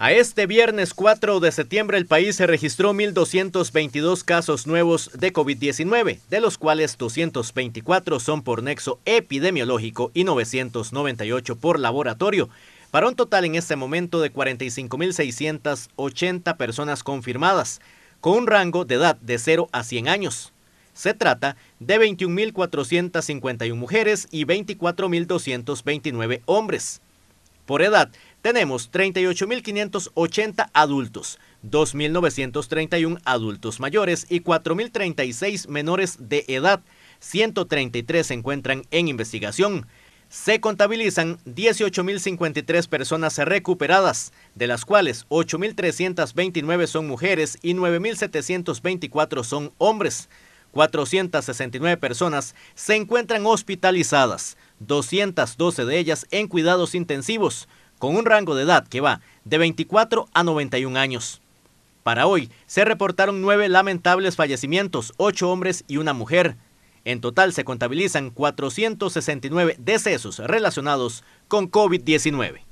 A este viernes 4 de septiembre el país se registró 1.222 casos nuevos de COVID-19, de los cuales 224 son por nexo epidemiológico y 998 por laboratorio, para un total en este momento de 45.680 personas confirmadas, con un rango de edad de 0 a 100 años. Se trata de 21.451 mujeres y 24.229 hombres. Por edad, tenemos 38.580 adultos, 2.931 adultos mayores y 4.036 menores de edad. 133 se encuentran en investigación. Se contabilizan 18.053 personas recuperadas, de las cuales 8.329 son mujeres y 9.724 son hombres. 469 personas se encuentran hospitalizadas, 212 de ellas en cuidados intensivos, con un rango de edad que va de 24 a 91 años. Para hoy se reportaron nueve lamentables fallecimientos, ocho hombres y una mujer. En total se contabilizan 469 decesos relacionados con COVID-19.